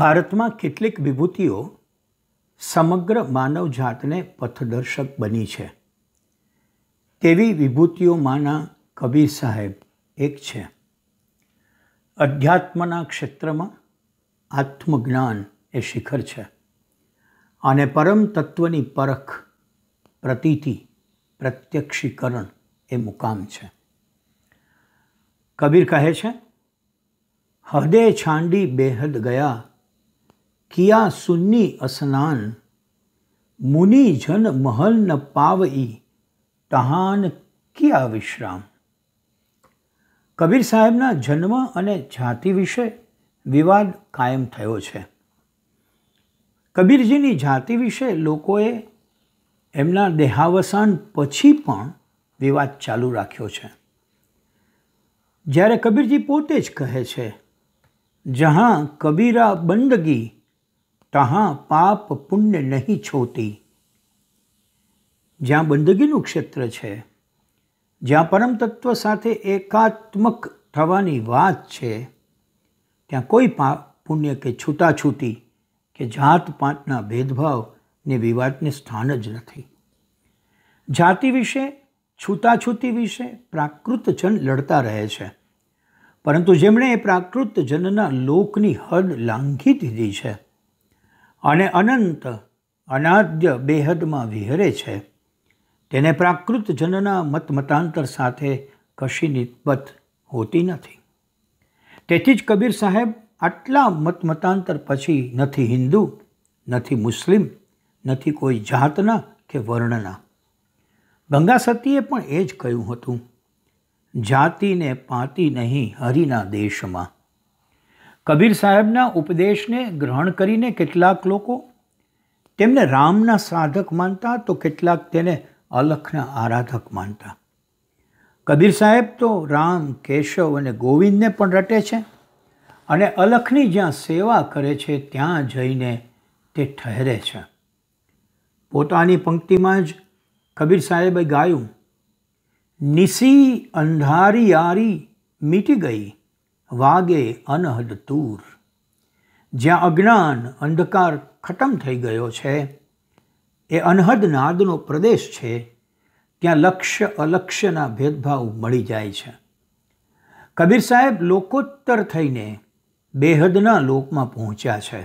ભારતમાં કેટલીક વિભૂતિઓ સમગ્ર માનવ જાતને પથદર્શક બની છે તેવી વિભૂતિઓમાંના કબીર સાહેબ એક છે અધ્યાત્મના ક્ષેત્રમાં આત્મજ્ઞાન એ શિખર છે અને પરમ તત્વની પરખ પ્રતીતિ પ્રત્યક્ષીકરણ એ મુકામ છે કબીર કહે છે હદે છાંડી બેહદ ગયા કિયા સુન્ની અસનાન મુનિ જન મહલ ન પાવઈ તહાન કિયા વિશ્રામ કબીર સાહેબના જન્મ અને જાતિ વિશે વિવાદ કાયમ થયો છે કબીરજીની જાતિ વિશે લોકોએ એમના દેહાવસાન પછી પણ વિવાદ ચાલુ રાખ્યો છે જ્યારે કબીરજી પોતે જ કહે છે જહાં કબીરા બંદગી તહાં પાપ પુણ્ય નહીં છોતી જ્યાં બંદગીનું ક્ષેત્ર છે જ્યાં પરમતત્વ સાથે એકાત્મક થવાની વાત છે ત્યાં કોઈ પાપ પુણ્ય કે છૂટાછૂટી કે જાત પાતના ભેદભાવ ને વિવાદને સ્થાન જ નથી જાતિ વિશે છૂતાછૂતી વિશે પ્રાકૃતજન લડતા રહે છે પરંતુ જેમણે એ પ્રાકૃતજનના લોકની હદ લાંઘી દીધી છે અને અનંત અનાદ્ય બેહદમાં વિહરે છે તેને પ્રાકૃતજનના મતમતાંતર સાથે કશી નિસ્બત હોતી નથી તેથી જ કબીર સાહેબ આટલા મતમતાંતર પછી નથી હિન્દુ નથી મુસ્લિમ નથી કોઈ જાતના કે વર્ણના ગંગા સતીએ પણ એ જ કહ્યું હતું જાતિને પાતી નહીં હરિના દેશમાં કબીર સાહેબના ઉપદેશને ગ્રહણ કરીને કેટલાક લોકો તેમને રામના સાધક માનતા તો કેટલાક તેને અલખના આરાધક માનતા કબીર સાહેબ તો રામ કેશવ અને ગોવિંદને પણ રટે છે અને અલખની જ્યાં સેવા કરે છે ત્યાં જઈને તે ઠહેરે છે પોતાની પંક્તિમાં જ કબીર સાહેબે ગાયું નિસી અંધારી યારી મીટી ગઈ વાગે અનહદ તૂર જ્યાં અજ્ઞાન અંધકાર ખતમ થઈ ગયો છે એ અનહદ નાદનો પ્રદેશ છે ત્યાં લક્ષ્ય અલક્ષ્યના ભેદભાવ મળી જાય છે કબીર સાહેબ લોકોત્તર થઈને બેહદના લોકમાં પહોંચ્યા છે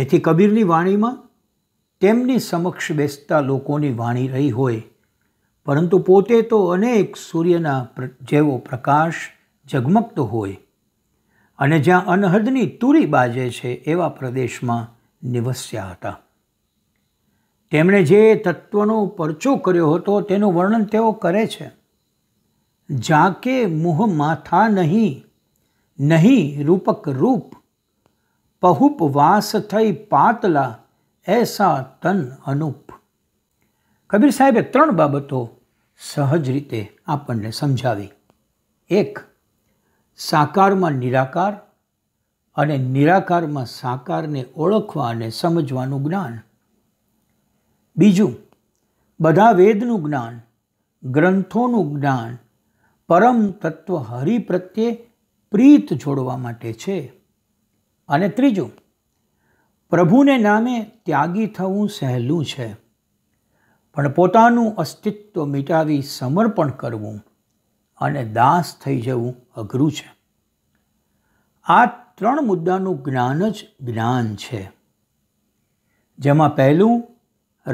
તેથી કબીરની વાણીમાં તેમની સમક્ષ બેસતા લોકોની વાણી રહી હોય પરંતુ પોતે તો અનેક સૂર્યના જેવો પ્રકાશ ઝગમગતો હોય અને જ્યાં અનહદની તુરી બાજે છે એવા પ્રદેશમાં નિવસ્યા હતા તેમણે જે તત્વનો પરચો કર્યો હતો તેનું વર્ણન તેઓ કરે છે જાકે મુહ માથા નહીં નહીં રૂપક રૂપ પહુપ વાસ થઈ પાતલા એસા તન અનુપ કબીર સાહેબે ત્રણ બાબતો સહજ રીતે આપણને સમજાવી એક સાકારમાં નિરાકાર અને નિરાકારમાં સાકારને ઓળખવા અને સમજવાનું જ્ઞાન બીજું બધા વેદનું જ્ઞાન ગ્રંથોનું જ્ઞાન પરમ તત્વ હરિ પ્રત્યે પ્રીત જોડવા માટે છે અને ત્રીજું પ્રભુને નામે ત્યાગી થવું સહેલું છે પણ પોતાનું અસ્તિત્વ મિટાવી સમર્પણ કરવું અને દાસ થઈ જવું અઘરું છે આ ત્રણ મુદ્દાનું જ્ઞાન જ જ્ઞાન છે જેમાં પહેલું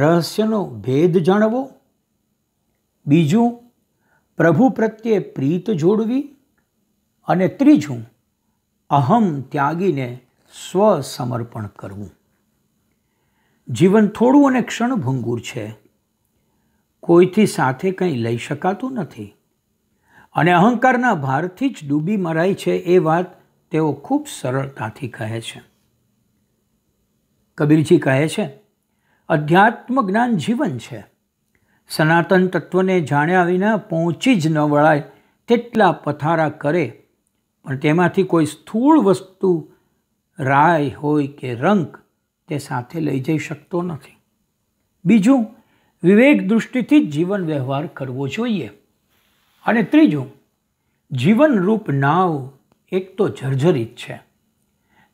રહસ્યનો ભેદ જાણવો બીજું પ્રભુ પ્રત્યે પ્રીત જોડવી અને ત્રીજું અહમ ત્યાગીને સ્વસમર્પણ કરવું જીવન થોડું અને ક્ષણભંગુર છે કોઈથી સાથે કંઈ લઈ શકાતું નથી અને અહંકારના ભારથી જ ડૂબી મરાય છે એ વાત તેઓ ખૂબ સરળતાથી કહે છે કબીરજી કહે છે અધ્યાત્મ જ્ઞાન જીવન છે સનાતન તત્વને જાણ્યા વિના પહોંચી જ ન વળાય તેટલા પથારા કરે પણ તેમાંથી કોઈ સ્થૂળ વસ્તુ રાય હોય કે રંક તે સાથે લઈ જઈ શકતો નથી બીજું વિવેક દૃષ્ટિથી જ જીવન વ્યવહાર કરવો જોઈએ અને ત્રીજું જીવનરૂપ નાવ એક તો જર્જરિત છે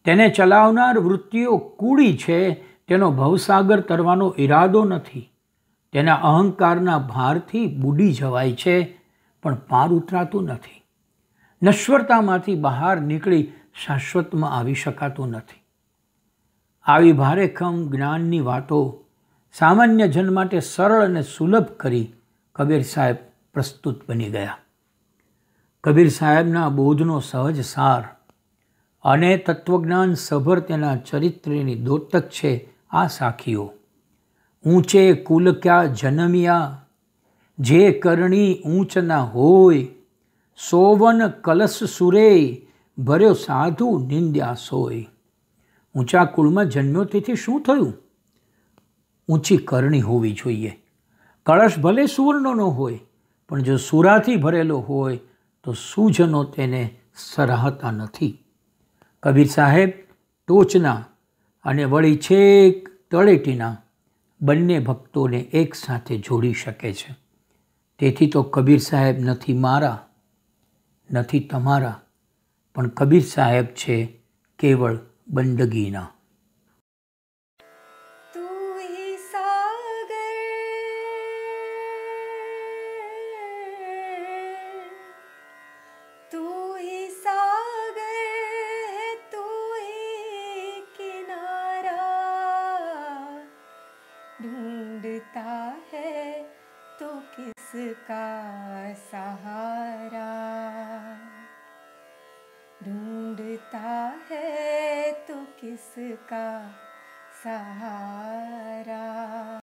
તેને ચલાવનાર વૃત્તિઓ કૂડી છે તેનો ભવસાગર કરવાનો ઈરાદો નથી તેના અહંકારના ભારથી બુડી જવાય છે પણ પાર ઉતરાતું નથી નશ્વરતામાંથી બહાર નીકળી શાશ્વતમાં આવી શકાતું નથી આવી ભારેખમ જ્ઞાનની વાતો સામાન્ય જન માટે સરળ અને સુલભ કરી કબીર સાહેબ પ્રસ્તુત બની ગયા કબીર સાહેબના બોધનો સહજ સાર અને તત્વજ્ઞાન સભર તેના ચરિત્રની દોતક છે આ સાખીઓ ઊંચે કુલક્યા ક્યા જનમિયા જે કરણી ઊંચના હોય સોવન કલશ સુરે ભર્યો સાધુ નિંદ્યા સોય ઊંચા કુળમાં જન્મ્યો તેથી શું થયું ઊંચી કરણી હોવી જોઈએ કળશ ભલે સુવર્ણનો ન હોય પણ જો સુરાથી ભરેલો હોય તો સૂજનો તેને સરાહતા નથી કબીર સાહેબ ટોચના અને વળી છેક તળેટીના બંને ભક્તોને એક સાથે જોડી શકે છે તેથી તો કબીર સાહેબ નથી મારા નથી તમારા પણ કબીર સાહેબ છે કેવળ બંદગીના ढूंढता है तो किसका सहारा इसका सहारा